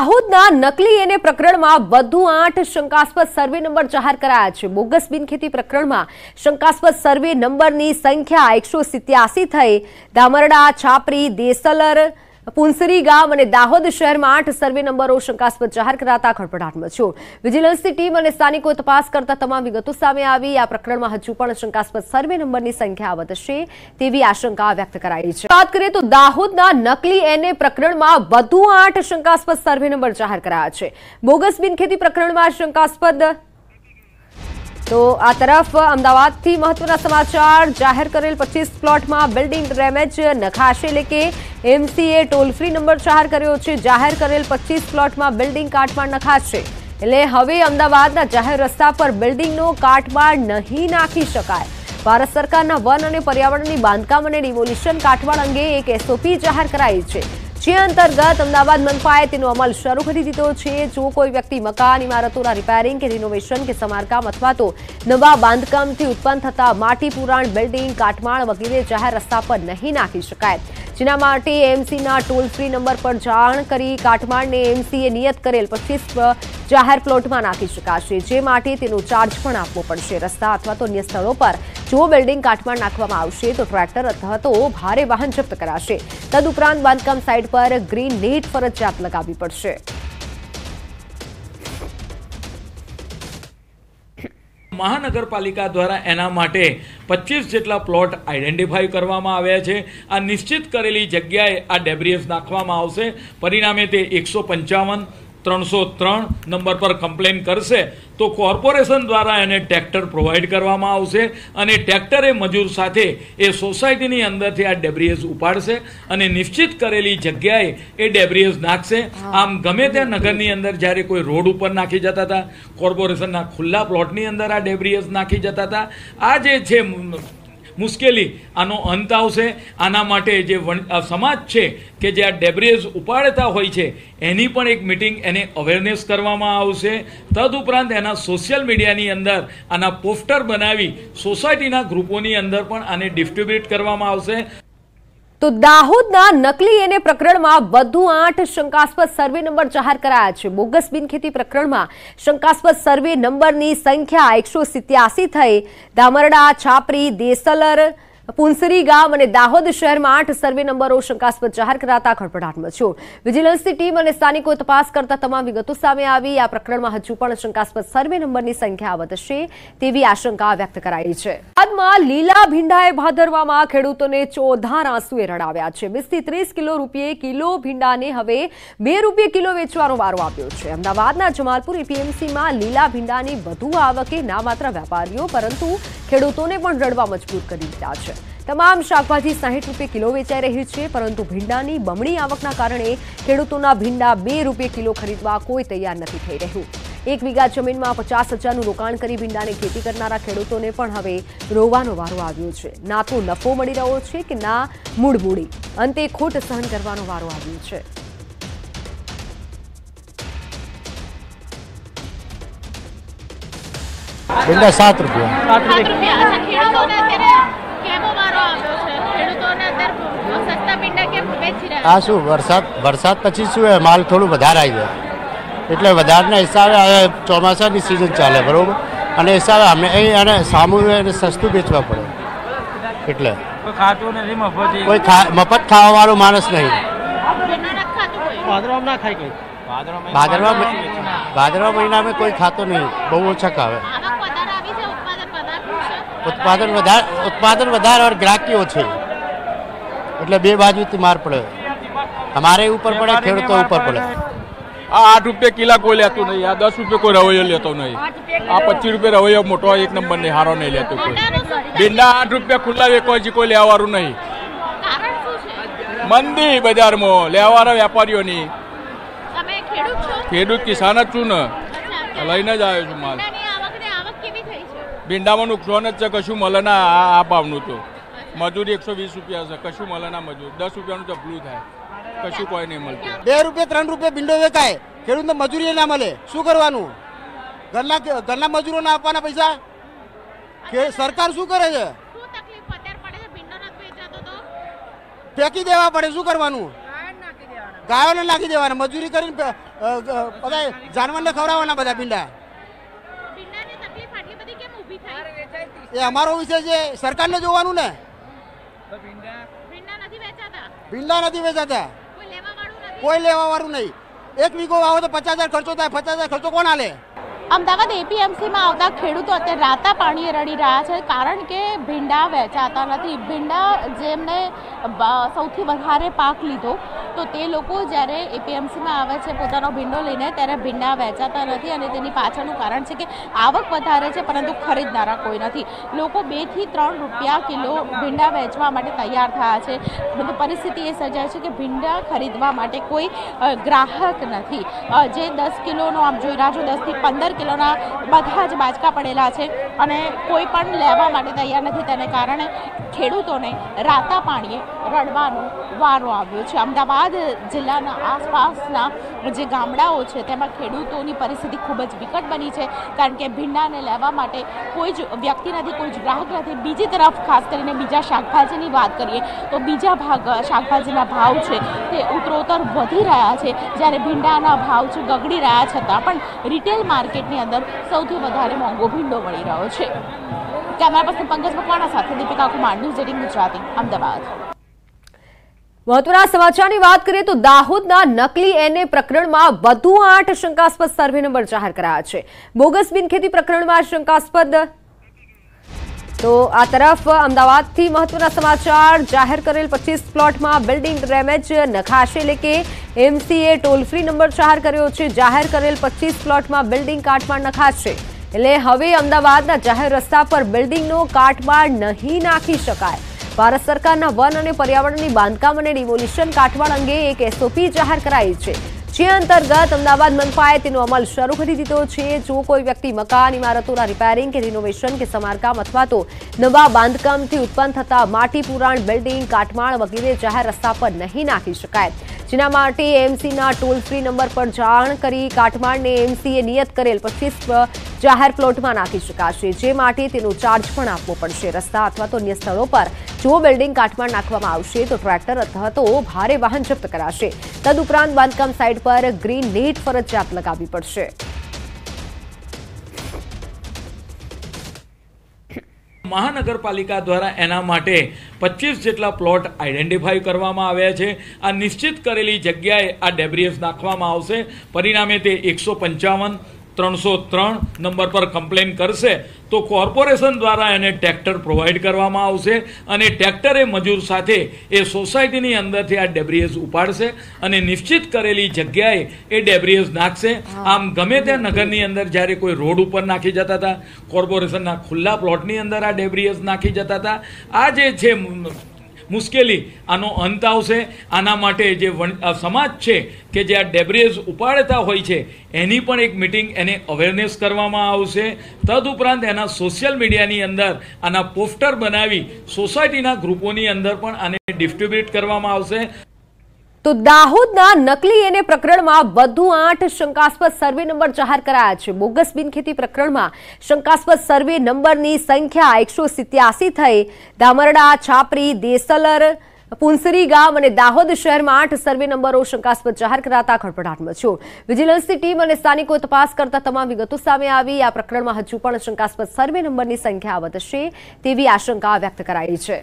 દાહોદના નકલી એને પ્રકરણમાં વધુ આઠ શંકાસ્પદ સર્વે નંબર જાહેર કરાયા છે બોગસ બિનખેતી પ્રકરણમાં શંકાસ્પદ સર્વે નંબરની સંખ્યા એકસો સિત્યાસી થઈ ધામરડા છાપરી દેસલર પુંસરી ગામ અને દાહોદ શહેરમાં આઠ સર્વે નંબરો શંકાસ્પદ જાહેર કરાતા ખળભળાટ મચ્યો વિજિલન્સની ટીમ અને સ્થાનિકો તપાસ કરતા તમામ વિગતો સામે આવી આ પ્રકરણમાં હજુ પણ શંકાસ્પદ સર્વે નંબરની સંખ્યા વધશે તેવી આશંકા વ્યક્ત કરાઈ છે વાત કરીએ તો દાહોદના નકલી એને પ્રકરણમાં વધુ આઠ શંકાસ્પદ સર્વે નંબર જાહેર કરાયા છે બોગસ બિનખેતી પ્રકરણમાં શંકાસ્પદ તો આ તરફ અમદાવાદથી મહત્વના સમાચાર જાહેર કરેલ પચીસ પ્લોટમાં બિલ્ડિંગ ડેમેજ નખાશે એટલે કે એમસીએ ટોલ ફ્રી નંબર જાહેર કર્યો છે જાહેર કરેલ પચીસ પ્લોટમાં બિલ્ડિંગ કાટમાળ નખાશે એટલે હવે અમદાવાદના જાહેર રસ્તા પર બિલ્ડિંગનો કાટમાળ નહીં નાખી શકાય ભારત સરકારના વન અને પર્યાવરણની બાંધકામ અને ડિમોલિશન કાટમાળ અંગે એક એસઓપી જાહેર કરાઈ છે જે અંતર્ગત અમદાવાદ મનપાએ તેનો અમલ શરૂ કરી દીધો છે જો કોઈ વ્યક્તિ મકાન ઇમારતોના રિપેરિંગ કે રિનોવેશન કે સમારકામ અથવા તો નવા બાંધકામથી ઉત્પન્ન થતા માટી પુરાણ બિલ્ડિંગ કાટમાળ વગેરે જાહેર રસ્તા પર નહીં નાખી શકાય જેના માટે એમસીના ટોલ ફ્રી નંબર પર જાણ કરી કાટમાળને એમસીએ નિયત કરેલ પચીસ જાહેર પ્લોટમાં નાખી શકાશે જે માટે તેનો ચાર્જ પણ આપવો પડશે રસ્તા અથવા તો અન્ય સ્થળો પર જો બિલ્ડિંગ કાટમાળ નાખવામાં આવશે તો ટ્રેક્ટર અથવા તો ભારે વાહન જપ્ત કરાશે તદુપરાંત બાંધકામ સાઇટ પર ગ્રીન નેટ ફરજિયાત લગાવવી પડશે મહાનગરપાલિકા દ્વારા એના માટે પચીસ જેટલા પ્લોટ આઈડેન્ટિફાઈ કરવામાં આવ્યા છે આ નિશ્ચિત કરેલી જગ્યાએ આ ડેબ્રિયસ નાખવામાં આવશે પરિણામે તે એકસો પંચાવન ત્રણસો ત્રણ નંબર પર કમ્પ્લેન કરશે તો કોર્પોરેશન દ્વારા એને ટ્રેક્ટર પ્રોવાઈડ કરવામાં આવશે અને ટ્રેક્ટરે મજૂર સાથે એ સોસાયટીની અંદરથી આ ડેબ્રીએસ ઉપાડશે અને નિશ્ચિત કરેલી જગ્યાએ એ ડેબ્રીએસ નાખશે આમ ગમે ત્યાં નગરની અંદર જ્યારે કોઈ રોડ ઉપર નાખી જતા હતા કોર્પોરેશનના ખુલ્લા પ્લોટની અંદર આ ડેબ્રીએસ નાખી જતા હતા આ જે છે મુશ્કેલી આનો અંત આવશે આના માટે જે સમાજ છે કે જે આ ડેબ્રેજ ઉપાડતા હોય છે એની પણ એક મિટિંગ એને અવેરનેસ કરવામાં આવશે તદુપરાંત એના સોશિયલ મીડિયાની અંદર આના પોસ્ટર બનાવી સોસાયટીના ગ્રુપોની અંદર પણ આને ડિસ્ટ્રીબ્યુટ કરવામાં આવશે તો દાહોદના નકલી એને પ્રકરણમાં વધુ આઠ શંકાસ્પદ સર્વે નંબર જાહેર કરાયા છે બોગસ બિનખેતી પ્રકરણમાં શંકાસ્પદ સર્વે નંબરની સંખ્યા એકસો સિત્યાસી થઈ ધામરડા છાપરી દેસલર પુંસરી ગામ અને દાહોદ શહેરમાં આઠ સર્વે નંબરો શંકાસ્પદ જાહેર કરાતા ખળભળાટ મચ્યો વિજિલન્સની ટીમ અને સ્થાનિકોએ તપાસ કરતા તમામ વિગતો સામે આવી આ પ્રકરણમાં હજુ પણ શંકાસ્પદ સર્વે નંબરની સંખ્યા વધશે તેવી આશંકા વ્યક્ત કરાઈ છે હાલમાં લીલા ભીંડાએ ભાદરવામાં ખેડૂતોને ચોધાર આંસુએ રડાવ્યા છે વીસથી ત્રીસ કિલો રૂપિયે કિલો ભીંડાને હવે બે રૂપિયે કિલો વેચવાનો વારો આપ્યો છે અમદાવાદના જમાલપુર એપીએમસીમાં લીલા ભીંડાની વધુ આવકે ના માત્ર વેપારીઓ પરંતુ ખેડૂતોને પણ રડવા મજબૂર કરી દીધા છે તમામ શાકભાજી સાહીઠ રૂપિયા કિલો વેચાઈ રહી છે પરંતુ ભીંડાની બમણી આવકના કારણે ખેડૂતોના ભીંડા બે રૂપિયા કિલો ખરીદવા કોઈ તૈયાર નથી થઈ રહ્યું એક વીઘા જમીનમાં પચાસ હજારનું રોકાણ કરી ભીંડાની ખેતી કરનારા ખેડૂતોને પણ હવે રોવાનો વારો આવ્યો છે ના તો નફો મળી રહ્યો છે કે ના મૂળ અંતે ખોટ સહન કરવાનો વારો આવ્યો છે ભીંડા સાત રૂપિયા સાત રૂપિયા આ શું વરસાદ વરસાદ પછી શું હોય માલ થોડું વધારે આવી જાય એટલે વધારના હિસાબે ચોમાસાની સિઝન ચાલે બરાબર અને હિસાબે અમે એને સામુ એને સસ્તું વેચવા પડે એટલે કોઈ મફત ખાવાવાળો માણસ નહીં ભાદરવા ભાદરવા મહિના મહિનામાં કોઈ ખાતો નહીં બહુ ઓછા ખાવે ઉત્પાદન વધારે ઉત્પાદન વધારે और ગ્રાહકી ઓછી એટલે બે બાજુથી માર પડે અમારે ઉપર પડે ખેડૂતો ઉપર પડે આ આઠ રૂપિયા કિલા કોઈ લેતું નહીં આ દસ રૂપિયા કોઈ રવૈયો લેતો નહીં આ પચીસ રૂપિયા રવૈયો મોટો એક નંબર નહીં હારો નહીં લેતો કોઈ ભીંડા આઠ રૂપિયા ખુલ્લા વેચવાથી કોઈ લેવાવાળું નહીં મંદી બજારમાં લેવાના વેપારીઓની ખેડૂત કિસાન જ છું ને લઈને જ આવ્યો છું માલ ભીંડામાંનું ક્રોન જ છે કશું મળે ના આ ભાવનું તો મજૂરી એકસો વીસ રૂપિયા છે કશું મળે ના મજૂર દસ રૂપિયાનું ચપલું થાય કશું કોઈ નહીં મળતું બે રૂપિયા ત્રણ રૂપિયા ભીંડો વેચાય ખેડૂતને મજૂરી ના મળે શું કરવાનું ઘરના ઘરના મજૂરોને આપવાના પૈસા સરકાર શું કરે છે ફેંકી દેવા પડે શું કરવાનું ગાયોને નાખી દેવાના મજૂરી કરીને બધા જાનવરને ખવડાવવાના બધા ભીંડા એ અમારો વિષય છે સરકારને જોવાનું ને ભીંડા નથી વેચાતા કોઈ લેવા લેવાવાળું નહીં એક વીગો આવો તો પચાસ હજાર ખર્ચો થાય પચાસ હજાર ખર્ચો કોણ આલે અમદાવાદ એપીએમસીમાં આવતા ખેડૂતો અત્યારે રાતા પાણીએ રડી રહ્યા છે કારણ કે ભીંડા વેચાતા નથી ભીંડા જેમને સૌથી વધારે પાક લીધો તો તે લોકો જ્યારે એપીએમસીમાં આવે છે પોતાનો ભીંડો લઈને ત્યારે ભીંડા વેચાતા નથી અને તેની પાછળનું કારણ છે કે આવક વધારે છે પરંતુ ખરીદનારા કોઈ નથી લોકો બેથી ત્રણ રૂપિયા કિલો ભીંડા વેચવા માટે તૈયાર થયા છે પરંતુ પરિસ્થિતિ એ સર્જાય છે કે ભીંડા ખરીદવા માટે કોઈ ગ્રાહક નથી જે દસ કિલોનો આમ જોઈ રહ્યા છો દસથી પંદર કિલોના બધા જ બાજકા પડેલા છે અને કોઈ પણ લેવા માટે તૈયાર નથી તેને કારણે ખેડૂતોને રાતા પાણીએ રડવાનો વારો આવ્યો છે અમદાવાદ જિલ્લાના આસપાસના જે ગામડાઓ છે તેમાં ખેડૂતોની પરિસ્થિતિ ખૂબ જ વિકટ બની છે કારણ કે ભીંડાને લેવા માટે કોઈ જ વ્યક્તિ નથી કોઈ જ ગ્રાહક નથી બીજી તરફ ખાસ કરીને બીજા શાકભાજીની વાત કરીએ તો બીજા ભાગ શાકભાજીના ભાવ છે તે ઉત્તરોત્તર વધી રહ્યા છે જ્યારે ભીંડાના ભાવ છે ગગડી રહ્યા છતાં પણ રિટેલ માર્કેટની અંદર સૌથી વધારે મોંઘો ભીંડો મળી રહ્યો છે કેમેરા પાસે પંકજ મકવાણા સાથે દીપિકા કુમાર ન્યૂઝ એટીન ગુજરાતી અમદાવાદ મહત્વના સમાચારની વાત કરીએ તો દાહોદના નકલી એનએ પ્રકરણમાં વધુ આઠ શંકાસ્પદ સર્વે નંબર જાહેર કરાયા છે બોગસ બિનખેતી પ્રકરણમાં શંકાસ્પદ તો આ તરફ અમદાવાદથી મહત્વના સમાચાર જાહેર કરેલ પચીસ પ્લોટમાં બિલ્ડિંગ ડેમેજ નખાશે એટલે કે એમસીએ ટોલ ફ્રી નંબર જાહેર કર્યો છે જાહેર કરેલ પચીસ પ્લોટમાં બિલ્ડિંગ કાટમાં નખાશે એટલે હવે અમદાવાદના જાહેર રસ્તા પર બિલ્ડિંગનો કાટમાળ નહીં નાખી શકાય ભારત સરકારના વન અને પર્યાવરણની બાંધકામ અને રિવોલ્યુશન કાઠવાડ અંગે એક એસઓપી જાહેર કરાઈ છે જે અંતર્ગત અમદાવાદ મનપાએ તેનો અમલ શરૂ કરી દીધો છે જો કોઈ વ્યક્તિ મકાન ઇમારતોના રિપેરિંગ કે રિનોવેશન કે સમારકામ અથવા તો નવા બાંધકામથી ઉત્પન્ન થતા માટી પુરાણ બિલ્ડિંગ કાટમાળ વગેરે જાહેર રસ્તા પર નહીં નાખી શકાય જેના માટે એમસીના ટોલ ફ્રી નંબર પર જાણ કરી કાટમાળને એમસીએ નિયત કરેલ પચીસ જાહેર પ્લોટમાં નાખી શકાશે જે માટે તેનો ચાર્જ પણ આપવો પડશે રસ્તા અથવા તો અન્ય સ્થળો પર જો બિલ્ડિંગ કાટમાળ નાખવામાં આવશે તો ટ્રેક્ટર અથવા તો ભારે વાહન જપ્ત કરાશે તદુપરાંત બાંધકામ સાઇટ પર ગ્રીન નેટ ફરજિયાત લગાવવી પડશે મહાનગરપાલિકા દ્વારા એના માટે પચીસ જેટલા પ્લોટ આઈડેન્ટિફાઈ કરવામાં આવ્યા છે આ નિશ્ચિત કરેલી જગ્યાએ આ ડેબ્રિયસ નાખવામાં આવશે પરિણામે તે એકસો પંચાવન ત્રણસો ત્રણ નંબર પર કમ્પ્લેન કરશે તો કોર્પોરેશન દ્વારા એને ટ્રેક્ટર પ્રોવાઈડ કરવામાં આવશે અને ટ્રેક્ટરે મજૂર સાથે એ સોસાયટીની અંદરથી આ ડેબ્રીએસ ઉપાડશે અને નિશ્ચિત કરેલી જગ્યાએ એ ડેબ્રીએસ નાખશે આમ ગમે ત્યાં નગરની અંદર જ્યારે કોઈ રોડ ઉપર નાખી જતા હતા કોર્પોરેશનના ખુલ્લા પ્લોટની અંદર આ ડેબ્રીએસ નાખી જતા હતા આ જે છે મુશ્કેલી આનો અંત આવશે આના માટે જે સમાજ છે કે જે આ ડેબ્રેજ ઉપાડતા હોય છે એની પણ એક મિટિંગ એને અવેરનેસ કરવામાં આવશે તદુપરાંત એના સોશિયલ મીડિયાની અંદર આના પોસ્ટર બનાવી સોસાયટીના ગ્રુપોની અંદર પણ આને ડિસ્ટ્રીબ્યુટ કરવામાં આવશે તો દાહોદના નકલી એને પ્રકરણમાં વધુ આઠ શંકાસ્પદ સર્વે નંબર જાહેર કરાયા છે બોગસ બિનખેતી પ્રકરણમાં શંકાસ્પદ સર્વે નંબરની સંખ્યા એકસો સિત્યાસી થઈ ધામરડા છાપરી દેસલર પુંસરી ગામ અને દાહોદ શહેરમાં આઠ સર્વે નંબરો શંકાસ્પદ જાહેર કરાતા ખળભળાટ મચ્યો વિજિલન્સની ટીમ અને સ્થાનિકો તપાસ કરતા તમામ વિગતો સામે આવી આ પ્રકરણમાં હજુ પણ શંકાસ્પદ સર્વે નંબરની સંખ્યા વધશે તેવી આશંકા વ્યક્ત કરાઈ છે